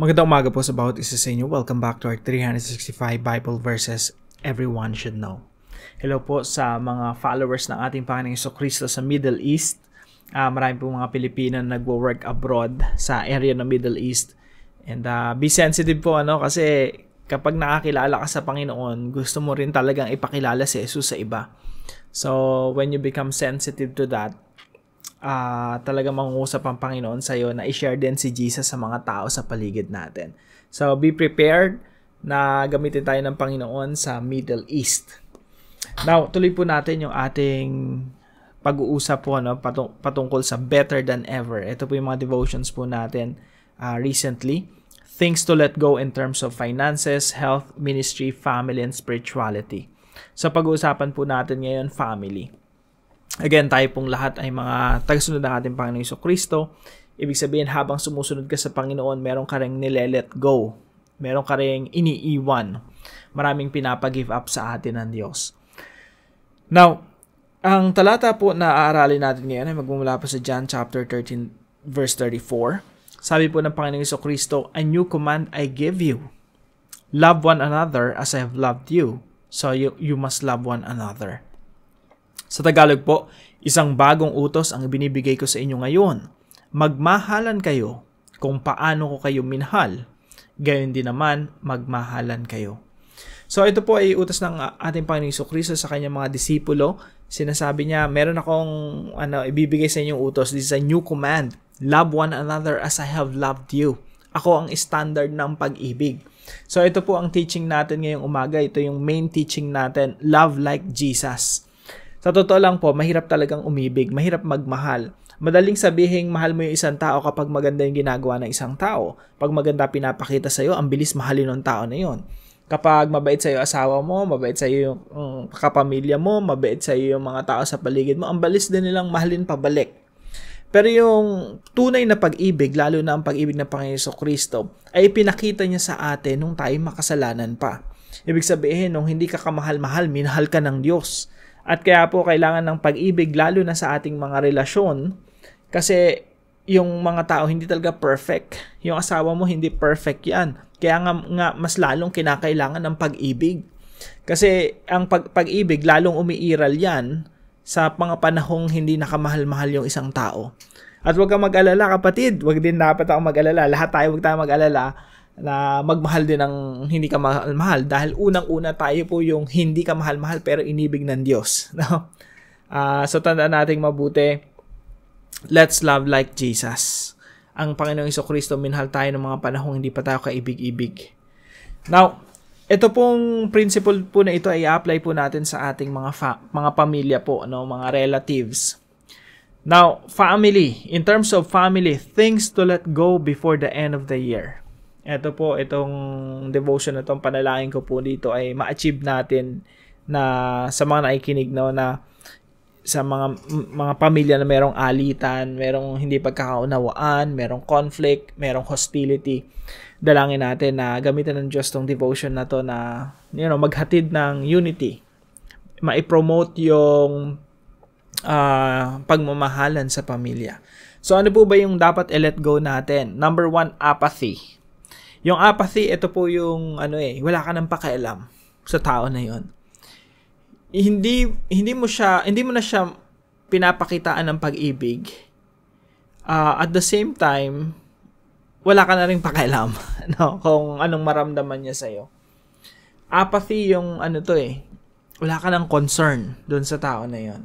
Magandang umaga po sa bawat isa sa inyo. Welcome back to our 365 Bible Verses Everyone Should Know. Hello po sa mga followers ng ating Panginoong Iso Kristo sa Middle East. Uh, marami po mga Pilipino na nagwo-work abroad sa area ng Middle East. And uh, be sensitive po ano kasi kapag nakakilala ka sa Panginoon, gusto mo rin talagang ipakilala si Jesus sa iba. So when you become sensitive to that, uh, ah, talaga mangungusap ang Panginoon sa iyo na i-share din si Jesus sa mga tao sa paligid natin. So be prepared na gamitin tayo ng Panginoon sa Middle East. Now, tuloy po natin yung ating pag-uusap po no, patung- patungkol sa better than ever. Ito po yung mga devotions po natin uh, recently. Things to let go in terms of finances, health, ministry, family, and spirituality. So pag-uusapan po natin ngayon, family. Again, tayo pong lahat ay mga tagasunod ng ating Panginoon Iso Kristo. Ibig sabihin, habang sumusunod ka sa Panginoon, meron ka rin nile-let go. Meron ka rin iniiwan. Maraming pinapag-give up sa atin ng Diyos. Now, ang talata po na aaralin natin ngayon ay magmumula po sa John chapter 13 verse 34. Sabi po ng Panginoong Iso Kristo, A new command I give you. Love one another as I have loved you. So you, you must love one another. Sa Tagalog po, isang bagong utos ang ibinibigay ko sa inyo ngayon. Magmahalan kayo kung paano ko kayo minhal. Gayon din naman, magmahalan kayo. So ito po ay utos ng ating Panginoong Kristo sa kanyang mga disipulo. Sinasabi niya, meron akong ano, ibibigay sa inyong utos. This is a new command. Love one another as I have loved you. Ako ang standard ng pag-ibig. So ito po ang teaching natin ngayong umaga. Ito yung main teaching natin, love like Jesus. Sa totoo lang po, mahirap talagang umibig, mahirap magmahal. Madaling sabihing mahal mo yung isang tao kapag maganda yung ginagawa ng isang tao. Pag maganda pinapakita sa'yo, ang bilis mahalin ng tao na yon. Kapag mabait sa'yo asawa mo, mabait sa'yo yung um, kapamilya mo, mabait sa'yo yung mga tao sa paligid mo, ang bilis din nilang mahalin pabalik. Pero yung tunay na pag-ibig, lalo na ang pag-ibig ng Panginoon Kristo, ay pinakita niya sa atin nung tayo makasalanan pa. Ibig sabihin, nung hindi ka kamahal-mahal, minahal ka ng Diyos. At kaya po kailangan ng pag-ibig lalo na sa ating mga relasyon kasi yung mga tao hindi talaga perfect. Yung asawa mo hindi perfect 'yan. Kaya nga, nga mas lalong kinakailangan ng pag-ibig. Kasi ang pag- pag-ibig lalong umiiral 'yan sa mga panahong hindi nakamahal-mahal yung isang tao. At huwag kang mag-alala kapatid, huwag din dapat ako mag-alala. Lahat tayo huwag tayong mag-alala na magmahal din ng hindi ka mahal-mahal dahil unang-una tayo po yung hindi ka mahal-mahal pero inibig ng Diyos. No? Uh, so tandaan nating mabuti, let's love like Jesus. Ang Panginoong Iso Kristo, minhal tayo ng mga panahong hindi pa tayo kaibig-ibig. Now, ito pong principle po na ito ay apply po natin sa ating mga fa- mga pamilya po, no, mga relatives. Now, family, in terms of family, things to let go before the end of the year. Ito po, itong devotion na itong panalangin ko po dito ay ma-achieve natin na sa mga naikinig no, na sa mga mga pamilya na merong alitan, merong hindi pagkakaunawaan, merong conflict, merong hostility. Dalangin natin na gamitan ng Diyos tong devotion na to na you know, maghatid ng unity. Ma-promote yung uh, pagmamahalan sa pamilya. So ano po ba yung dapat i-let go natin? Number one, apathy. Yung apathy, ito po yung ano eh, wala ka nang pakialam sa tao na yon. Hindi hindi mo siya hindi mo na siya pinapakitaan ng pag-ibig. Uh, at the same time, wala ka na ring pakialam no kung anong maramdaman niya sa iyo. Apathy yung ano to eh. Wala ka nang concern doon sa tao na yon.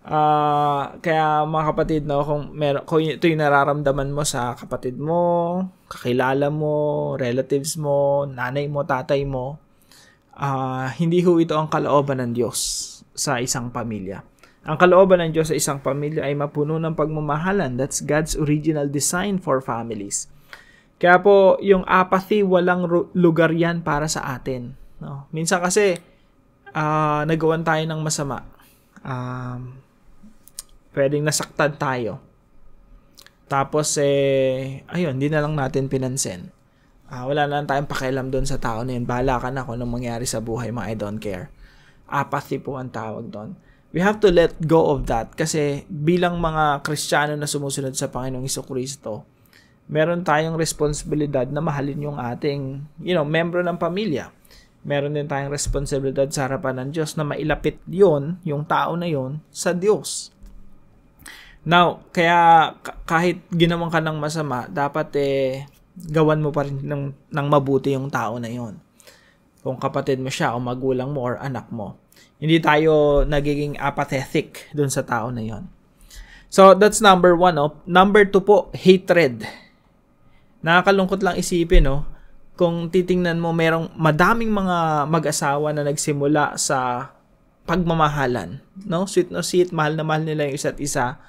Uh, kaya mga kapatid, no, kung, mer- kung ito yung nararamdaman mo sa kapatid mo, kakilala mo, relatives mo, nanay mo, tatay mo, uh, hindi ho ito ang kalooban ng Diyos sa isang pamilya. Ang kalooban ng Diyos sa isang pamilya ay mapuno ng pagmamahalan. That's God's original design for families. Kaya po, yung apathy, walang lugar yan para sa atin. No? Minsan kasi, uh, nagawan tayo ng masama. Um, pwedeng nasaktan tayo. Tapos, eh, ayun, hindi na lang natin pinansin. Uh, wala na lang tayong pakialam doon sa tao na yun. Bahala ka na kung anong mangyari sa buhay mo. I don't care. Apathy po ang tawag doon. We have to let go of that kasi bilang mga Kristiyano na sumusunod sa Panginoong Iso Kristo, meron tayong responsibilidad na mahalin yung ating, you know, membro ng pamilya. Meron din tayong responsibilidad sa harapan ng Diyos na mailapit yon yung tao na yon sa Diyos. Now, kaya kahit ginawan ka ng masama, dapat eh gawan mo pa rin ng, ng mabuti yung tao na yon. Kung kapatid mo siya o magulang mo or anak mo. Hindi tayo nagiging apathetic dun sa tao na yon. So, that's number one. Oh. Number two po, hatred. Nakakalungkot lang isipin, no? Oh, kung titingnan mo, merong madaming mga mag-asawa na nagsimula sa pagmamahalan. No? Sweet no sweet, mahal na mahal nila yung isa't isa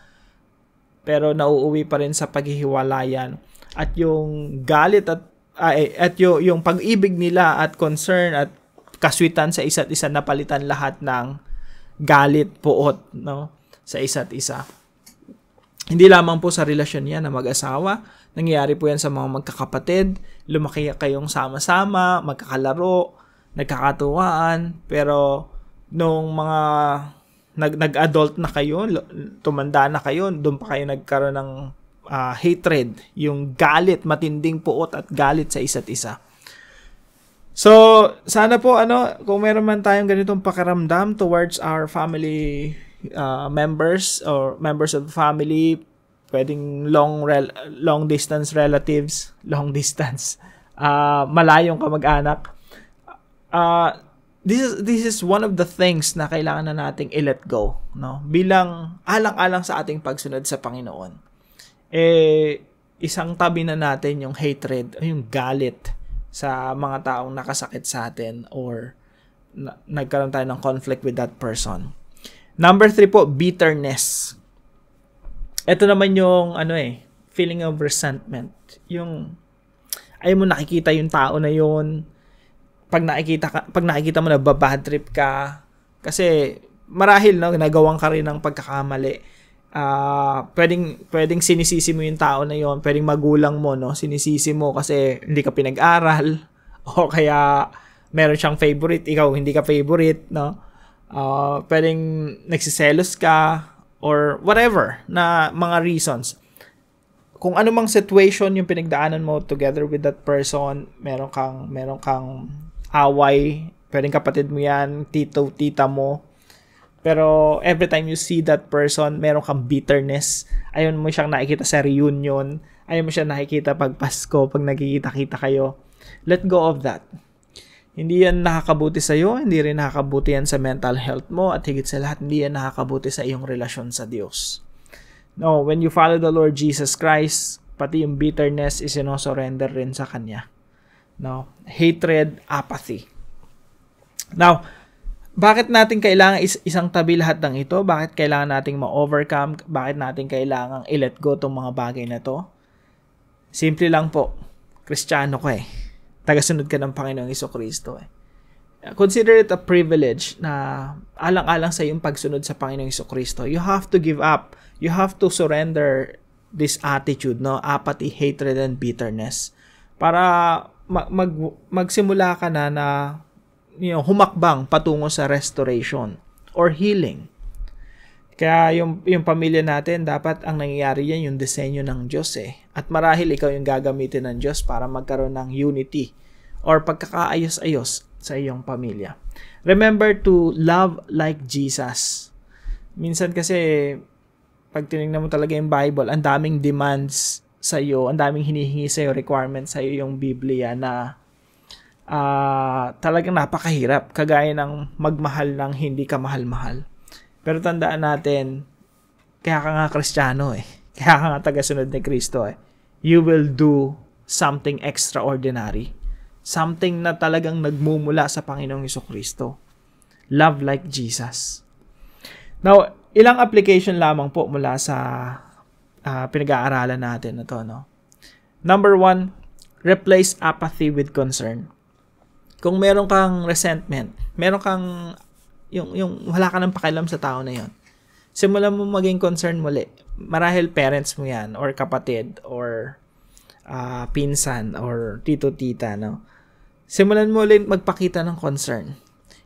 pero nauuwi pa rin sa paghihiwalayan. At yung galit at ay, at yung, yung pag-ibig nila at concern at kaswitan sa isa't isa napalitan lahat ng galit, puot, no? Sa isa't isa. Hindi lamang po sa relasyon niya na mag-asawa, nangyayari po yan sa mga magkakapatid, lumaki kayong sama-sama, magkakalaro, nagkakatuwaan, pero nung mga nag nag-adult na kayo, tumanda na kayo, doon pa kayo nagkaroon ng uh, hatred, yung galit, matinding puot at galit sa isa't isa. So, sana po ano, kung meron man tayong ganitong pakaramdam towards our family uh, members or members of the family, pwedeng long rel- long distance relatives, long distance, uh, malayong kamag-anak. Uh, this is this is one of the things na kailangan na nating i-let go, no? Bilang alang-alang sa ating pagsunod sa Panginoon. Eh isang tabi na natin yung hatred, yung galit sa mga taong nakasakit sa atin or na, nagkaroon tayo ng conflict with that person. Number three po, bitterness. Ito naman yung ano eh, feeling of resentment. Yung ayaw mo nakikita yung tao na yon pag nakikita ka, pag nakikita mo na ba bad trip ka kasi marahil no nagawang ka rin ng pagkakamali uh, pwedeng pwedeng sinisisi mo yung tao na yon pwedeng magulang mo no sinisisi mo kasi hindi ka pinag-aral o kaya meron siyang favorite ikaw hindi ka favorite no uh, pwedeng nagsiselos ka or whatever na mga reasons kung anumang situation yung pinagdaanan mo together with that person, meron kang meron kang away, pwedeng kapatid mo yan, tito, tita mo. Pero every time you see that person, meron kang bitterness. Ayun mo siyang nakikita sa reunion. Ayun mo siyang nakikita pag Pasko, pag nagkikita-kita kayo. Let go of that. Hindi yan nakakabuti sa iyo, hindi rin nakakabuti yan sa mental health mo, at higit sa lahat, hindi yan nakakabuti sa iyong relasyon sa Diyos. No, when you follow the Lord Jesus Christ, pati yung bitterness is sinosurrender rin sa Kanya no? Hatred, apathy. Now, bakit natin kailangan is isang tabi lahat ng ito? Bakit kailangan nating ma-overcome? Bakit natin kailangan i-let go tong mga bagay na to? Simple lang po. Kristiyano ko eh. Tagasunod ka ng Panginoong Iso Kristo eh. Consider it a privilege na alang-alang sa iyong pagsunod sa Panginoong Iso Kristo. You have to give up. You have to surrender this attitude, no? Apathy, hatred, and bitterness. Para mag magsimula ka na na you know, humakbang patungo sa restoration or healing. Kaya yung, yung pamilya natin, dapat ang nangyayari yan yung disenyo ng Diyos eh. At marahil ikaw yung gagamitin ng Diyos para magkaroon ng unity or pagkakaayos-ayos sa iyong pamilya. Remember to love like Jesus. Minsan kasi, pag tinignan mo talaga yung Bible, ang daming demands sa iyo, ang daming hinihingi sa iyo requirement sa iyo yung Biblia na uh, talagang napakahirap kagaya ng magmahal ng hindi ka mahal-mahal. Pero tandaan natin, kaya ka nga Kristiyano eh. Kaya ka nga tagasunod ni Kristo eh. You will do something extraordinary. Something na talagang nagmumula sa Panginoong Iso Kristo. Love like Jesus. Now, ilang application lamang po mula sa uh, pinag-aaralan natin na to, no? Number one, replace apathy with concern. Kung meron kang resentment, meron kang yung, yung wala ka ng pakialam sa tao na yon simulan mo maging concern muli. Marahil parents mo yan, or kapatid, or uh, pinsan, or tito-tita, no? Simulan mo ulit magpakita ng concern.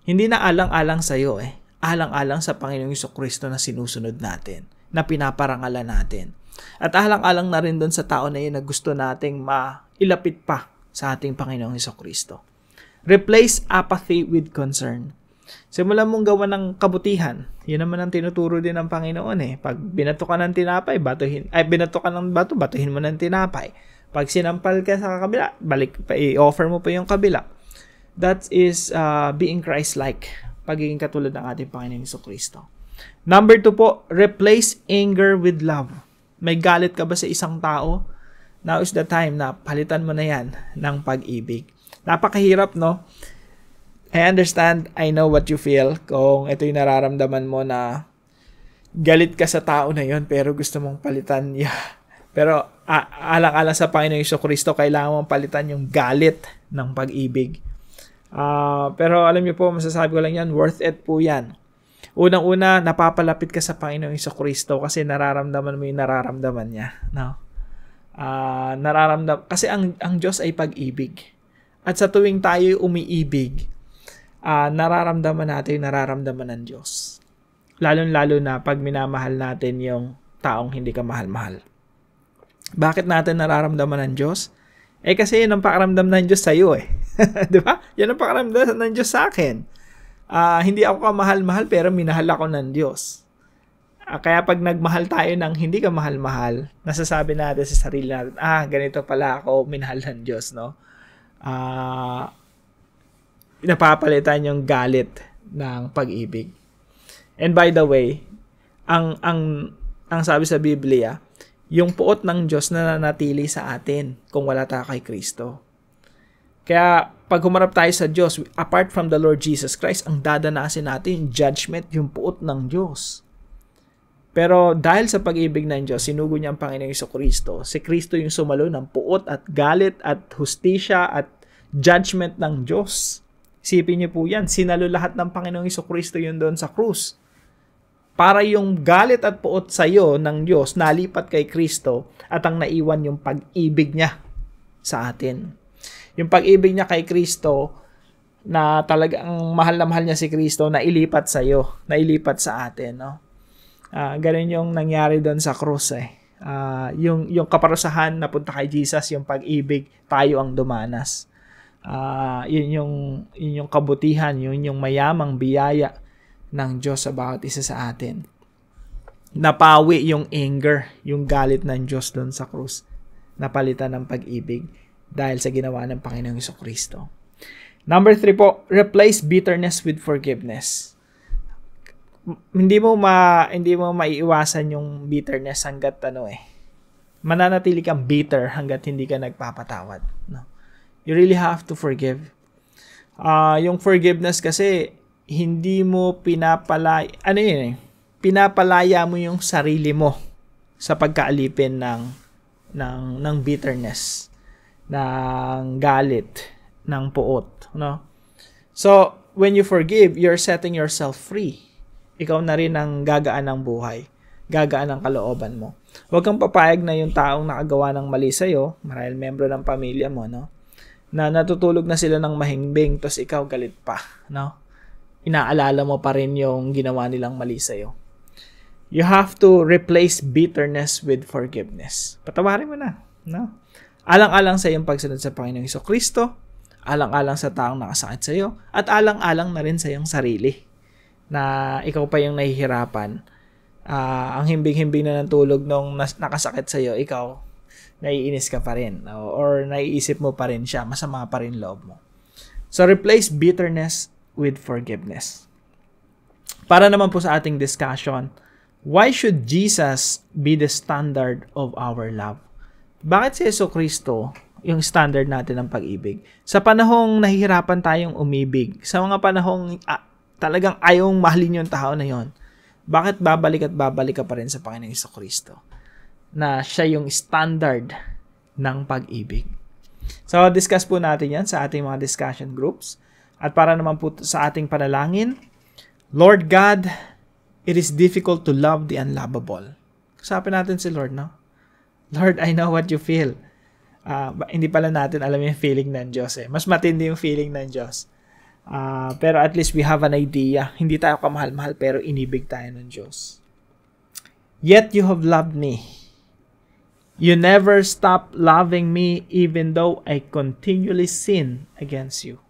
Hindi na alang-alang sa'yo eh. Alang-alang sa Panginoong Kristo na sinusunod natin, na pinaparangalan natin at alang-alang na rin doon sa tao na yun na gusto nating mailapit pa sa ating Panginoong Heso Kristo. Replace apathy with concern. Simulan mong gawa ng kabutihan. Yun naman ang tinuturo din ng Panginoon eh. Pag binato ka ng tinapay, batuhin, ay binato ka ng bato, batuhin mo ng tinapay. Pag sinampal ka sa kabila, balik, i-offer mo pa yung kabila. That is uh, being Christ-like. Pagiging katulad ng ating Panginoon Kristo. Number two po, replace anger with love. May galit ka ba sa isang tao? Now is the time na palitan mo na yan ng pag-ibig. Napakahirap, no? I understand, I know what you feel. Kung ito yung nararamdaman mo na galit ka sa tao na yon pero gusto mong palitan, niya. Pero alang-alang sa Panginoong Iso Kristo, kailangan mong palitan yung galit ng pag-ibig. Uh, pero alam niyo po, masasabi ko lang yan, worth it po yan. Unang-una, napapalapit ka sa Panginoong Iso Kristo kasi nararamdaman mo yung nararamdaman niya. No? Uh, nararamdam kasi ang ang Diyos ay pag-ibig. At sa tuwing tayo umiibig, uh, nararamdaman natin yung nararamdaman ng Diyos. Lalo-lalo na pag minamahal natin yung taong hindi ka mahal-mahal. Bakit natin nararamdaman ng Diyos? Eh kasi yun ang pakaramdam ng Diyos sa iyo eh. di ba? Yan ang pakaramdam ng Diyos sa akin uh, hindi ako kamahal-mahal pero minahal ako ng Diyos. Uh, kaya pag nagmahal tayo ng hindi kamahal mahal nasasabi natin sa sarili natin, ah, ganito pala ako minahal ng Diyos, no? Ah, uh, napapalitan yung galit ng pag-ibig. And by the way, ang ang ang sabi sa Biblia, yung puot ng Diyos na nanatili sa atin kung wala tayo kay Kristo. Kaya pag humarap tayo sa Diyos, apart from the Lord Jesus Christ, ang dadanasin natin yung judgment, yung puot ng Diyos. Pero dahil sa pag-ibig ng Diyos, sinugo niya ang Panginoong Iso Kristo. Si Kristo yung sumalo ng puot at galit at hustisya at judgment ng Diyos. Isipin niyo po yan, sinalo lahat ng Panginoong Iso Kristo yun doon sa krus. Para yung galit at puot sa iyo ng Diyos, nalipat kay Kristo at ang naiwan yung pag-ibig niya sa atin yung pag-ibig niya kay Kristo na talagang mahal na mahal niya si Kristo na ilipat sa iyo, na ilipat sa atin, no? Uh, ganun yung nangyari doon sa krus eh. Uh, yung yung kaparusahan na punta kay Jesus, yung pag-ibig, tayo ang dumanas. Uh, yun yung yun yung kabutihan, yun yung mayamang biyaya ng Diyos sa bawat isa sa atin. Napawi yung anger, yung galit ng Diyos doon sa krus. Napalitan ng pag-ibig dahil sa ginawa ng Panginoong Iso Kristo. Number three po, replace bitterness with forgiveness. Hindi mo ma hindi mo maiiwasan yung bitterness hangga't ano eh. Mananatili kang bitter hangga't hindi ka nagpapatawad, no. You really have to forgive. Ah, uh, yung forgiveness kasi hindi mo pinapalay ano yun eh, pinapalaya mo yung sarili mo sa pagkaalipin ng ng ng bitterness ng galit, ng puot, no? So, when you forgive, you're setting yourself free. Ikaw na rin ang gagaan ng buhay, gagaan ng kalooban mo. Huwag kang papayag na yung taong nakagawa ng mali sa iyo marahil membro ng pamilya mo, no? Na natutulog na sila ng mahimbing tapos ikaw galit pa, no? Inaalala mo pa rin yung ginawa nilang mali sa iyo You have to replace bitterness with forgiveness. Patawarin mo na, no? Alang-alang sa iyong pagsunod sa Panginoong Iso Kristo, alang-alang sa taong nakasakit sa iyo, at alang-alang na rin sa iyong sarili na ikaw pa yung nahihirapan. Uh, ang himbing-himbing na ng tulog nung nas- nakasakit sa iyo, ikaw, naiinis ka pa rin no? or naiisip mo pa rin siya, masama pa rin loob mo. So replace bitterness with forgiveness. Para naman po sa ating discussion, why should Jesus be the standard of our love? Bakit si Yeso Kristo yung standard natin ng pag-ibig? Sa panahong nahihirapan tayong umibig, sa mga panahong ah, talagang ayong mahalin yung tao na yon, bakit babalik at babalik ka pa rin sa Panginoong Yeso Kristo? Na siya yung standard ng pag-ibig. So, discuss po natin yan sa ating mga discussion groups. At para naman po sa ating panalangin, Lord God, it is difficult to love the unlovable. Kasapin natin si Lord, no? Lord, I know what you feel. Uh, hindi pala natin alam yung feeling ng Diyos eh. Mas matindi yung feeling ng Diyos. Uh, pero at least we have an idea. Hindi tayo kamahal-mahal pero inibig tayo ng Diyos. Yet you have loved me. You never stop loving me even though I continually sin against you.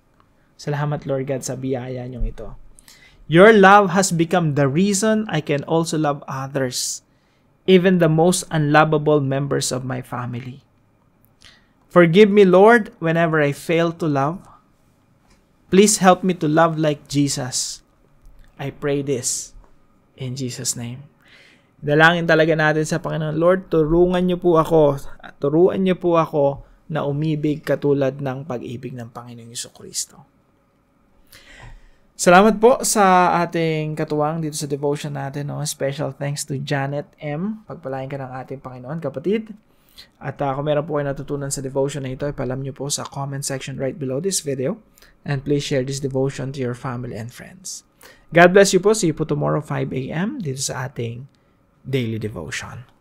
Salamat Lord God sa biyaya niyong ito. Your love has become the reason I can also love others even the most unlovable members of my family. Forgive me, Lord, whenever I fail to love. Please help me to love like Jesus. I pray this in Jesus' name. Dalangin talaga natin sa Panginoon, Lord, turungan niyo po ako, turuan niyo po ako na umibig katulad ng pag-ibig ng Panginoong Kristo. Salamat po sa ating katuwang dito sa devotion natin. No? Special thanks to Janet M. Pagpalain ka ng ating Panginoon, kapatid. At uh, kung meron po kayo natutunan sa devotion na ito, ipalam nyo po sa comment section right below this video. And please share this devotion to your family and friends. God bless you po. See you po tomorrow 5 a.m. dito sa ating daily devotion.